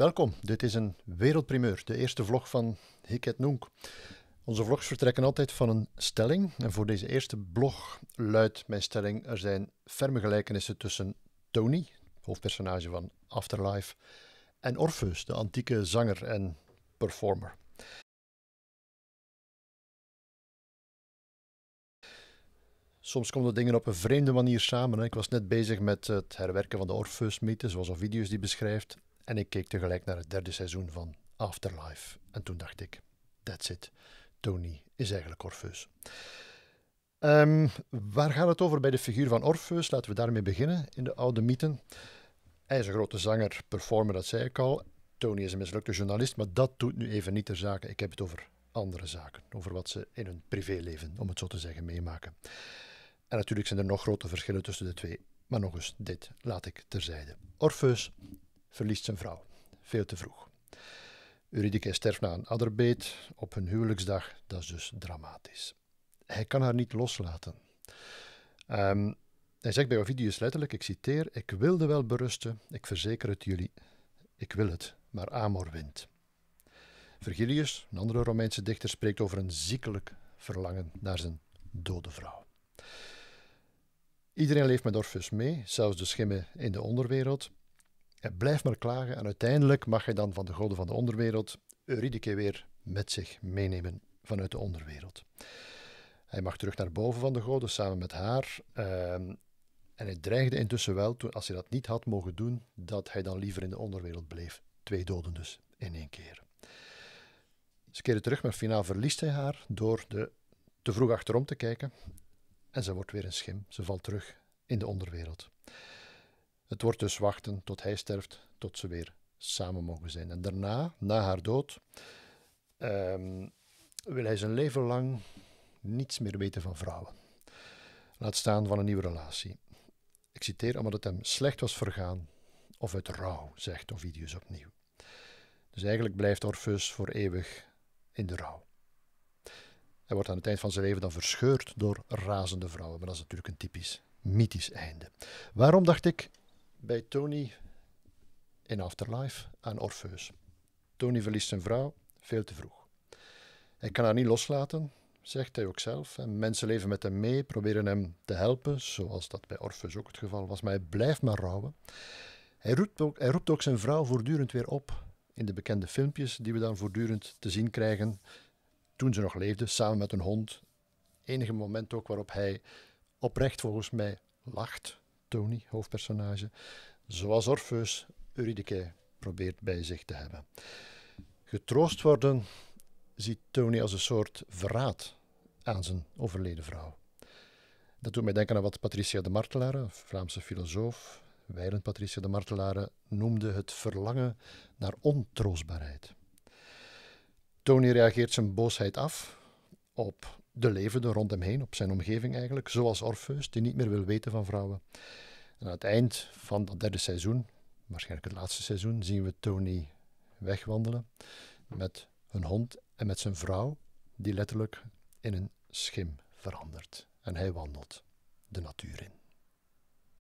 Welkom, dit is een wereldprimeur, de eerste vlog van Hiket Noenk. Onze vlogs vertrekken altijd van een stelling. En voor deze eerste blog luidt mijn stelling: er zijn ferme gelijkenissen tussen Tony, hoofdpersonage van Afterlife, en Orpheus, de antieke zanger en performer. Soms komen dingen op een vreemde manier samen. Ik was net bezig met het herwerken van de Orpheus-mythe, zoals video's die beschrijft. En ik keek tegelijk naar het derde seizoen van Afterlife. En toen dacht ik, that's it. Tony is eigenlijk Orfeus. Ehm, waar gaat het over bij de figuur van Orfeus? Laten we daarmee beginnen in de oude mythen. Hij is een grote zanger, performer, dat zei ik al. Tony is een mislukte journalist, maar dat doet nu even niet ter zake. Ik heb het over andere zaken, over wat ze in hun privéleven, om het zo te zeggen, meemaken. En natuurlijk zijn er nog grote verschillen tussen de twee, maar nog eens, dit laat ik terzijde. Orfeus verliest zijn vrouw, veel te vroeg. Eurydice sterft na een adderbeet op hun huwelijksdag, dat is dus dramatisch. Hij kan haar niet loslaten. Ehm, hij zegt bij Ovidius letterlijk, ik citeer, ik wilde wel berusten, ik verzeker het jullie, ik wil het, maar Amor wint. Virgilius, een andere Romeinse dichter, spreekt over een ziekelijk verlangen naar zijn dode vrouw. Iedereen leeft met Orpheus mee, zelfs de schimmen in de onderwereld. Hij blijf maar klagen en uiteindelijk mag hij dan van de goden van de onderwereld Eurydike weer met zich meenemen vanuit de onderwereld. Hij mag terug naar boven van de goden samen met haar. Ehm, en hij dreigde intussen wel, toen, als hij dat niet had mogen doen, dat hij dan liever in de onderwereld bleef. Twee doden dus in één keer. Ze keren terug, maar finaal verliest hij haar door de, te vroeg achterom te kijken. En ze wordt weer een schim. Ze valt terug in de onderwereld. Het wordt dus wachten tot hij sterft, tot ze weer samen mogen zijn. En daarna, na haar dood, ehm, wil hij zijn leven lang niets meer weten van vrouwen. Laat staan van een nieuwe relatie. Ik citeer, omdat het hem slecht was vergaan, of uit rouw, zegt Ovidius opnieuw. Dus eigenlijk blijft Orpheus voor eeuwig in de rouw. Hij wordt aan het eind van zijn leven dan verscheurd door razende vrouwen, maar dat is natuurlijk een typisch mythisch einde. Waarom dacht ik, bij Tony in Afterlife aan Orpheus. Tony verliest zijn vrouw veel te vroeg. Hij kan haar niet loslaten, zegt hij ook zelf. En mensen leven met hem mee, proberen hem te helpen, zoals dat bij Orpheus ook het geval was. Maar hij blijft maar rouwen. Hij roept ook, hij roept ook zijn vrouw voortdurend weer op in de bekende filmpjes die we dan voortdurend te zien krijgen toen ze nog leefde, samen met een hond. Enige moment ook waarop hij oprecht volgens mij lacht Tony, hoofdpersonage, zoals Orpheus Eurydice probeert bij zich te hebben. Getroost worden ziet Tony als een soort verraad aan zijn overleden vrouw. Dat doet mij denken aan wat Patricia de Martelare, Vlaamse filosoof, Weilend Patricia de Martelare, noemde het verlangen naar ontroostbaarheid. Tony reageert zijn boosheid af op de levende rond hem heen, op zijn omgeving eigenlijk, zoals Orpheus, die niet meer wil weten van vrouwen. En aan het eind van dat derde seizoen, waarschijnlijk het laatste seizoen, zien we Tony wegwandelen met een hond en met zijn vrouw, die letterlijk in een schim verandert. En hij wandelt de natuur in.